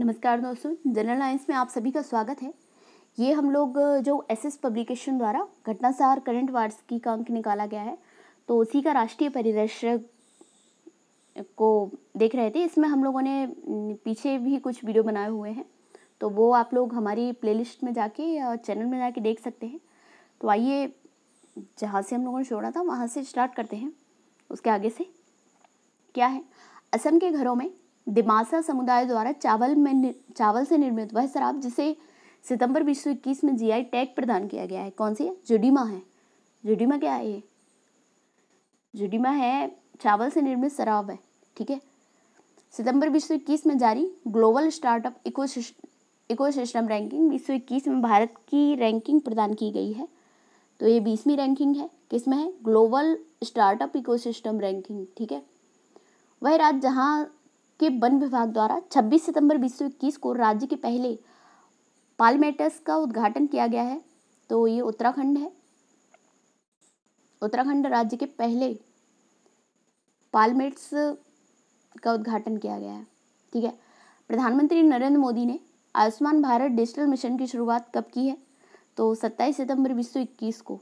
नमस्कार दोस्तों general lines में आप सभी का स्वागत है ये हम लोग जो एसएस पब्लिकेशन द्वारा घटनासार करंट वार्स की का अंक निकाला गया है तो उसी का राष्ट्रीय परिदृश्य को देख रहे थे इसमें हम लोगों ने पीछे भी कुछ वीडियो बनाए हुए हैं तो वो आप लोग हमारी प्लेलिस्ट में जाके या चैनल में जाके देख सकते हैं तो आइए जहाँ से हम लोगों ने छोड़ा था वहाँ से स्टार्ट करते हैं उसके आगे से क्या है असम के घरों में दिमासा समुदाय द्वारा चावल में चावल से निर्मित वह शराब जिसे सितंबर बीस सौ इक्कीस में जीआई टैग प्रदान किया गया है कौन सी है जुडीमा है जुडीमा क्या है ये जुडीमा है चावल से निर्मित शराब है ठीक है सितंबर बीस सौ इक्कीस में जारी global startup eco ecosystem ranking बीस सौ इक्कीस में भारत की रैंकिंग प्रदान की गई है तो ये बीसवीं रैंकिंग है किसमें है ग्लोबल स्टार्टअप इकोसिस्टम रैंकिंग ठीक है वह राज्य जहाँ के वन विभाग द्वारा 26 सितंबर 2021 को राज्य के पहले पालमेटस का उद्घाटन किया गया है तो ये उत्तराखंड है उत्तराखंड राज्य के पहले पालमेट्स का उद्घाटन किया गया है ठीक है प्रधानमंत्री नरेंद्र मोदी ने आयुष्मान भारत डिजिटल मिशन की शुरुआत कब की है तो 27 सितंबर 2021 को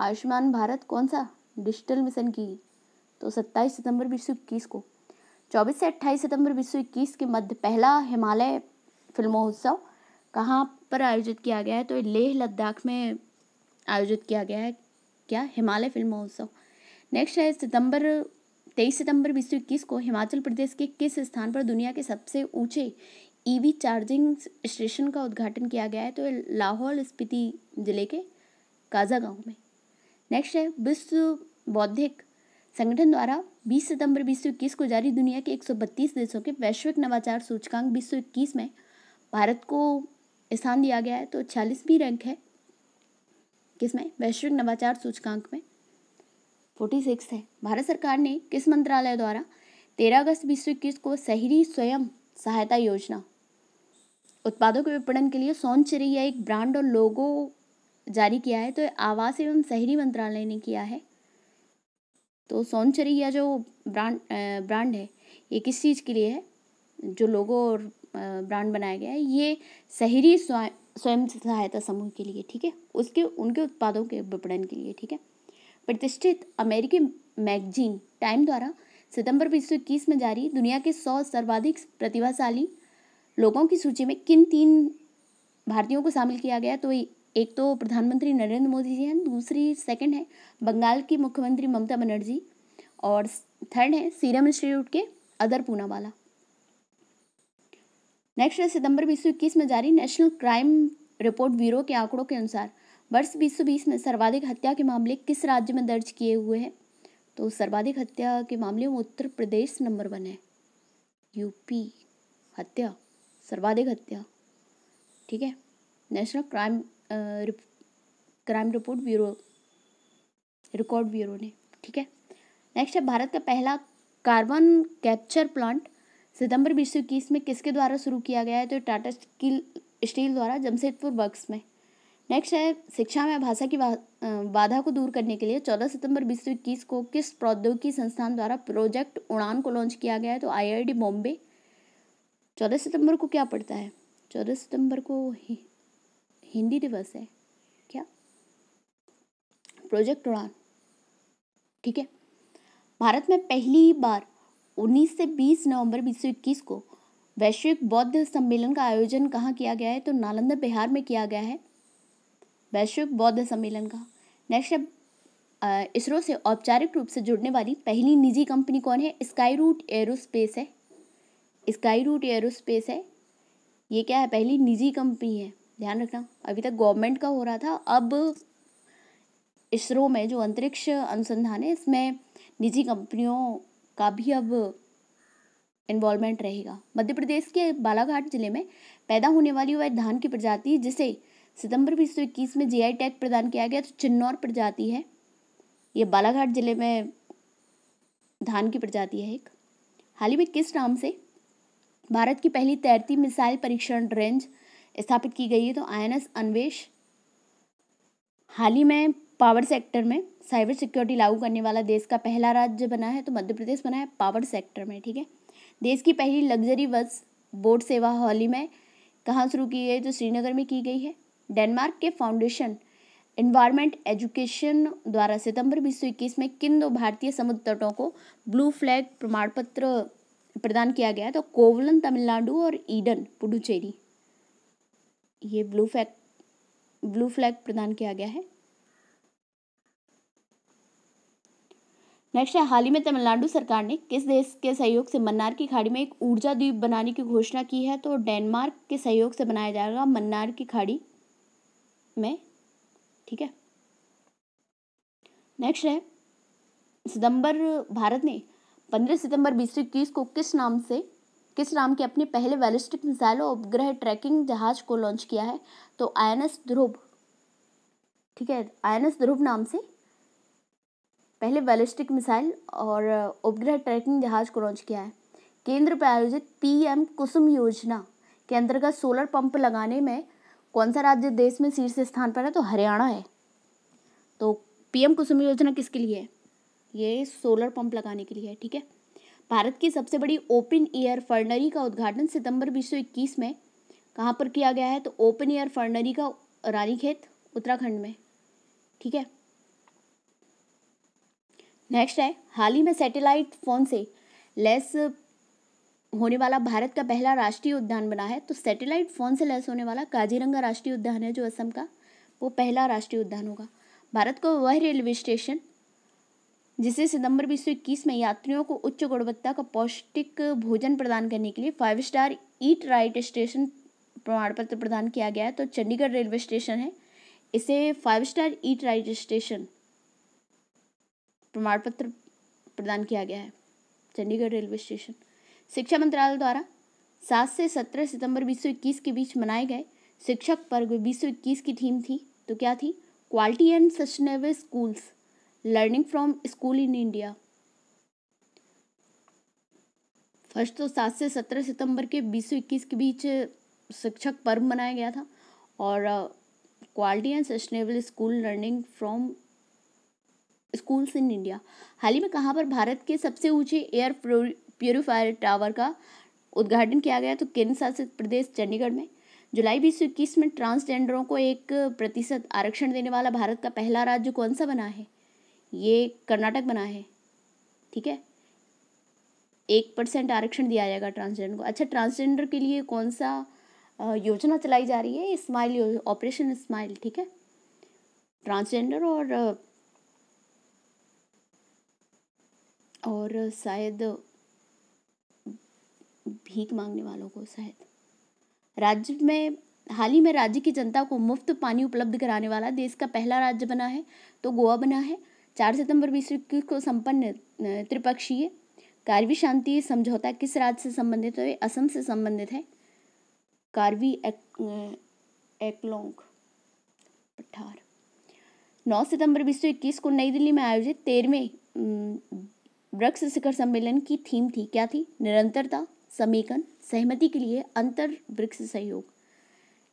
आयुष्मान भारत कौन सा डिजिटल मिशन की तो 27 सितंबर 2021 को 24 से 28 सितंबर इक्कीस के मध्य पहला हिमालय फिल्मोत्सव कहाँ पर आयोजित किया गया है तो लेह लद्दाख में आयोजित किया गया है क्या हिमालय फिल्मोत्सव नेक्स्ट है सितंबर तेईस सितंबर बीस इक्कीस को हिमाचल प्रदेश के किस स्थान पर दुनिया के सबसे ऊंचे ईवी चार्जिंग स्टेशन का उद्घाटन किया गया है तो लाहौल स्पीति जिले के काजा गांव में नेक्स्ट है विश्व बौद्धिक संगठन द्वारा 20 सितंबर 2021 को जारी दुनिया के 132 देशों के वैश्विक नवाचार सूचकांक 2021 में भारत को स्थान दिया गया है तो छियालीसवीं रैंक है किसमें वैश्विक नवाचार सूचकांक में फोर्टी सिक्स है भारत सरकार ने किस मंत्रालय द्वारा तेरह अगस्त बीस सौ इक्कीस को शहरी स्वयं सहायता योजना उत्पादों के विपणन के लिए सौनचरी या एक ब्रांड और लोगो जारी किया है तो आवास एवं शहरी मंत्रालय ने किया है तो सौनचरी या जो ब्रांड ब्रांड है ये किस चीज़ के लिए है जो लोगो और ब्रांड बनाया गया है ये शहरी स्वयं स्वयं सहायता समूह के लिए ठीक है उसके उनके उत्पादों के विपणन के लिए ठीक है प्रतिष्ठित अमेरिकी मैगजीन टाइम द्वारा सितंबर बीस सौ इक्कीस में जारी दुनिया के सौ सर्वाधिक प्रतिभाशाली लोगों की सूची में किन तीन भारतीयों को शामिल किया गया तो एक तो प्रधानमंत्री नरेंद्र मोदी जी हैं दूसरी सेकंड है बंगाल की मुख्यमंत्री ममता बनर्जी और थर्ड है सीरम इंस्टीट्यूट के अदर पूनावाला नेक्स्ट है सितंबर इक्कीस में जारी नेशनल क्राइम रिपोर्ट ब्यूरो के आंकड़ों के अनुसार वर्ष बीस सौ बीस में सर्वाधिक हत्या के मामले किस राज्य में दर्ज किए हुए हैं तो सर्वाधिक हत्या के मामले में उत्तर प्रदेश नंबर वन है यूपी हत्या सर्वाधिक हत्या ठीक है national crime crime report bureau record bureau ने ठीक है नेक्स्ट है भारत का पहला कार्बन कैप्चर प्लांट सितंबर बीस सौ इक्कीस में किसके द्वारा शुरू किया गया है तो टाटा स्टील स्टील द्वारा जमशेदपुर वर्क्स में नेक्स्ट है शिक्षा में भाषा की बाधा को दूर करने के लिए चौदह सितंबर बीस सौ इक्कीस को किस प्रौद्योगिकी संस्थान द्वारा प्रोजेक्ट उड़ान को लॉन्च किया गया है तो आईआईटी बॉम्बे चौदह सितंबर को क्या पड़ता है चौदह सितंबर को ही हिंदी दिवस है क्या प्रोजेक्ट उड़ान ठीक है भारत में पहली बार 19 से 20 नवंबर 2021 को वैश्विक बौद्ध सम्मेलन का आयोजन कहाँ किया गया है तो नालंदा बिहार में किया गया है वैश्विक बौद्ध सम्मेलन का नेक्स्ट इसरो से औपचारिक रूप से जुड़ने वाली पहली निजी कंपनी कौन है स्काई रूट एरोस्पेस है स्काई रूट एरोस्पेस है ये क्या है पहली निजी कंपनी है ध्यान रखना अभी तक गवर्नमेंट का हो रहा था अब इसरो में जो अंतरिक्ष अनुसंधान है इसमें निजी कंपनियों का भी अब इन्वॉल्वमेंट रहेगा मध्य प्रदेश के बालाघाट जिले में पैदा होने वाली वह धान की प्रजाति जिसे सितंबर बीस सौ इक्कीस में जीआई टैग प्रदान किया गया तो चिन्नौर प्रजाति है ये बालाघाट जिले में धान की प्रजाति है एक हाल ही में किस नाम से भारत की पहली तैरती मिसाइल परीक्षण रेंज स्थापित की गई है तो आई अनवेश हाल ही में पावर सेक्टर में साइबर सिक्योरिटी लागू करने वाला देश का पहला राज्य बना है तो मध्य प्रदेश बना है पावर सेक्टर में ठीक है देश की पहली लग्जरी बस बोट सेवा हाल ही में कहाँ शुरू की गई तो श्रीनगर में की गई है डेनमार्क के फाउंडेशन इन्वायरमेंट एजुकेशन द्वारा सितंबर इक्कीस में किन दो भारतीय समुद्र तटों को ब्लू फ्लैग प्रमाण पत्र प्रदान किया गया तो कोवलन तमिलनाडु और ईडन पुडुचेरी ये ब्लू फ्लैग ब्लू फ्लैग प्रदान किया गया है नेक्स्ट है हाल ही में तमिलनाडु सरकार ने किस देश के सहयोग से मन्नार की खाड़ी में एक ऊर्जा द्वीप बनाने की घोषणा की है तो डेनमार्क के सहयोग से बनाया जाएगा मन्नार की खाड़ी में ठीक है नेक्स्ट है सितंबर भारत ने पंद्रह सितंबर बीस इक्कीस को किस नाम से किस नाम के अपने पहले बैलिस्टिक मिसाइल और उपग्रह ट्रैकिंग जहाज को लॉन्च किया है तो एस ध्रुव ठीक है आयनस ध्रुव नाम से पहले बैलिस्टिक मिसाइल और उपग्रह ट्रैकिंग जहाज को लॉन्च किया है केंद्र पर आयोजित पीएम कुसुम योजना के अंतर्गत सोलर पंप लगाने में कौन सा राज्य देश में शीर्ष स्थान पर है तो हरियाणा है तो पीएम कुसुम योजना किसके लिए है ये सोलर पंप लगाने के लिए है ठीक है भारत की सबसे बड़ी ओपन एयर फर्नरी का उद्घाटन सितंबर बीस में कहाँ पर किया गया है तो ओपन एयर फर्नरी का रानीखेत उत्तराखंड में ठीक है नेक्स्ट है हाल ही में सैटेलाइट फोन से लेस होने वाला भारत का पहला राष्ट्रीय उद्यान बना है तो सैटेलाइट फोन से लेस होने वाला काजीरंगा राष्ट्रीय उद्यान है जो असम का वो पहला राष्ट्रीय उद्यान होगा भारत को वह रेलवे स्टेशन जिसे सितंबर बीस सौ इक्कीस में यात्रियों को उच्च गुणवत्ता का पौष्टिक भोजन प्रदान करने के लिए five star eat right station प्रमाण पत्र प्रदान किया गया है तो चंडीगढ़ रेलवे स्टेशन है इसे five star eat right station प्रमाण पत्र प्रदान किया गया है चंडीगढ़ रेलवे स्टेशन शिक्षा मंत्रालय द्वारा सात से सत्रह सितंबर बीस सौ इक्कीस के बीच मनाए गए शिक्षक पर्व बीस सौ इक्कीस की थीम थी तो क्या थी quality and sustainable schools learning from school in India first तो सात से सत्रह सितंबर के बीस सौ इक्कीस के बीच शिक्षक पर्व मनाया गया था और quality and sustainable school learning from schools in India हाल ही में कहाँ पर भारत के सबसे ऊंचे एयर प्योरीफायर टावर का उद्घाटन किया गया तो केंद्र शासित प्रदेश चंडीगढ़ में जुलाई बीस सौ इक्कीस में ट्रांसजेंडरों को एक प्रतिशत आरक्षण देने वाला भारत का पहला राज्य कौन सा बना है ये कर्नाटक बना है ठीक है एक परसेंट आरक्षण दिया जाएगा ट्रांसजेंडर को अच्छा ट्रांसजेंडर के लिए कौन सा योजना चलाई जा रही है स्माइल ऑपरेशन स्माइल ठीक है ट्रांसजेंडर और और शायद भीख मांगने वालों को शायद राज्य में हाल ही में राज्य की जनता को मुफ्त पानी उपलब्ध कराने वाला देश का पहला राज्य बना है तो गोवा बना है चार सितंबर बीस इक्कीस को संपन्न त्रिपक्षीय कार्वी शांति समझौता किस राज्य से संबंधित है असम से संबंधित है कार्वी एक्लोंग पठार नौ सितंबर बीस सौ इक्कीस को नई दिल्ली में आयोजित तेरहवें वृक्ष शिखर सम्मेलन की थीम थी क्या थी निरंतरता समीकन सहमति के लिए अंतर वृक्ष सहयोग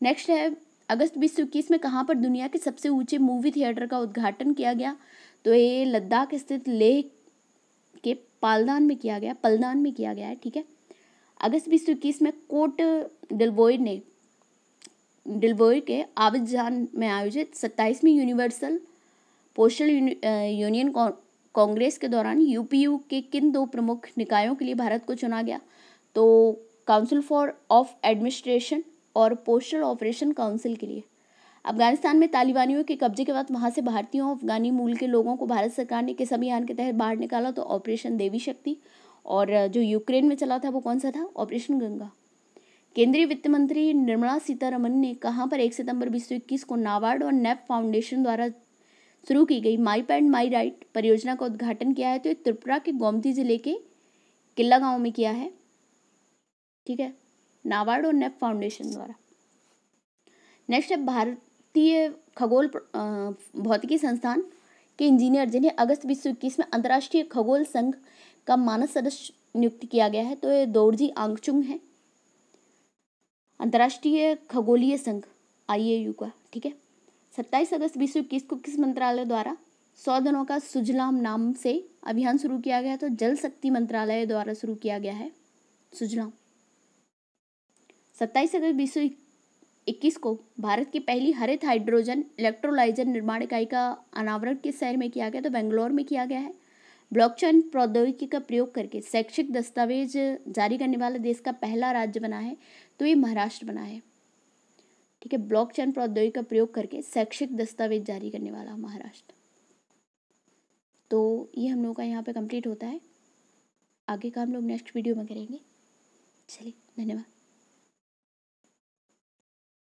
नेक्स्ट है अगस्त बीस सौ इक्कीस में कहाँ पर दुनिया के सबसे ऊंचे मूवी थिएटर का उद्घाटन किया गया तो ये लद्दाख स्थित लेह के पालदान में किया गया पलदान में किया गया है ठीक है अगस्त बीस सौ इक्कीस में कोट डिलबोय ने डिलबोय के आबिद जान में आयोजित सत्ताईसवीं यूनिवर्सल पोस्टल यूनियन कांग्रेस के दौरान यूपीयू के किन दो प्रमुख निकायों के लिए भारत को चुना गया तो काउंसिल फॉर ऑफ एडमिनिस्ट्रेशन और पोस्टल ऑपरेशन काउंसिल के लिए अफगानिस्तान में तालिबानियों के कब्जे के बाद वहाँ से भारतीयों अफगानी मूल के लोगों को भारत सरकार ने किस अभियान के तहत बाहर निकाला तो ऑपरेशन देवी शक्ति और जो यूक्रेन में चला था वो कौन सा था ऑपरेशन गंगा केंद्रीय वित्त मंत्री निर्मला सीतारमन ने कहाँ पर एक सितंबर बीस को नाबार्ड और नेप फाउंडेशन द्वारा शुरू की गई माई पैंड माई राइट परियोजना का उद्घाटन किया है तो त्रिपुरा के गोमती जिले के किला गांव में किया है ठीक है नाबार्ड और नेप फाउंडेशन द्वारा नेक्स्ट है भारत भारतीय खगोल भौतिकी संस्थान के इंजीनियर जिन्हें अगस्त बीस सौ इक्कीस में अंतर्राष्ट्रीय खगोल संघ का मानस सदस्य नियुक्त किया गया है तो ये दोरजी आंगचुंग है अंतर्राष्ट्रीय खगोलीय संघ आई का ठीक है सत्ताईस अगस्त बीस सौ इक्कीस को किस मंत्रालय द्वारा सौ दिनों का सुजलाम नाम से अभियान शुरू किया गया तो जल शक्ति मंत्रालय द्वारा शुरू किया गया है सुजलाम सत्ताईस अगस्त बीस सौ 2021 को भारत की पहली हरित हाइड्रोजन इलेक्ट्रोलाइजर निर्माण इकाई का अनावरण किस शहर में किया गया तो बेंगलोर में किया गया है ब्लॉकचेन प्रौद्योगिकी का प्रयोग करके शैक्षिक दस्तावेज जारी करने वाला देश का पहला राज्य बना है तो ये महाराष्ट्र बना है ठीक है ब्लॉकचेन प्रौद्योगिकी का प्रयोग करके शैक्षिक दस्तावेज जारी करने वाला महाराष्ट्र तो ये हम लोगों का यहाँ पे कंप्लीट होता है आगे का हम लोग नेक्स्ट वीडियो में करेंगे चलिए धन्यवाद